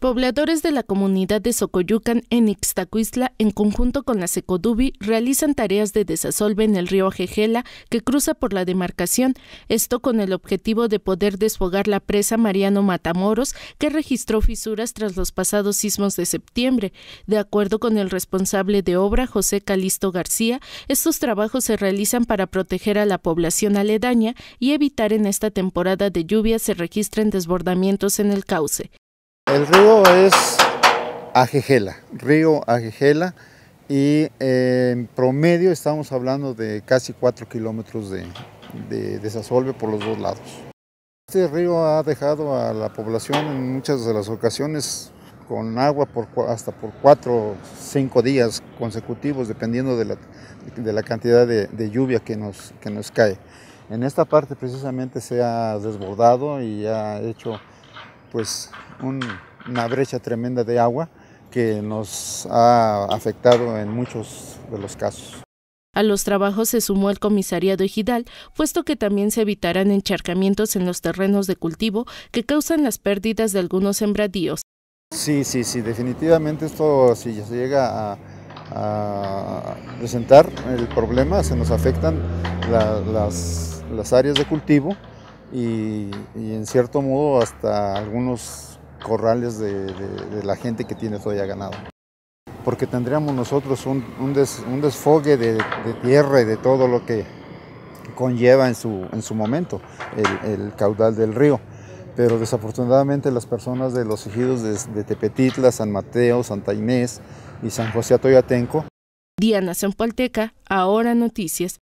Pobladores de la comunidad de Socoyucan en Ixtacuistla, en conjunto con la Secodubi, realizan tareas de desasolve en el río Ajejela, que cruza por la demarcación, esto con el objetivo de poder desfogar la presa Mariano Matamoros que registró fisuras tras los pasados sismos de septiembre. De acuerdo con el responsable de obra, José Calisto García, estos trabajos se realizan para proteger a la población aledaña y evitar en esta temporada de lluvias se registren desbordamientos en el cauce. El río es Ajejela, río Ajejela, y eh, en promedio estamos hablando de casi 4 kilómetros de, desasolve por los dos lados. Este río ha dejado a la población en muchas de las ocasiones con agua por, hasta por 4 o 5 días consecutivos, dependiendo de la, cantidad de, lluvia que nos, que nos cae. En esta parte precisamente se ha desbordado y ha hecho pues una brecha tremenda de agua que nos ha afectado en muchos de los casos. A los trabajos se sumó el comisariado ejidal, puesto que también se evitarán encharcamientos en los terrenos de cultivo que causan las pérdidas de algunos sembradíos. Sí, sí, sí, definitivamente esto si se llega a, presentar el problema, se nos afectan las áreas de cultivo y, en cierto modo hasta algunos corrales de, la gente que tiene todavía ganado. Porque tendríamos nosotros un, un, desfogue de, tierra y de todo lo que conlleva en su, en su momento el, caudal del río pero desafortunadamente las personas de los ejidos de, Tepetitla, San Mateo, Santa Inés y San José Atoyatenco. Diana Zampalteca, ahora noticias,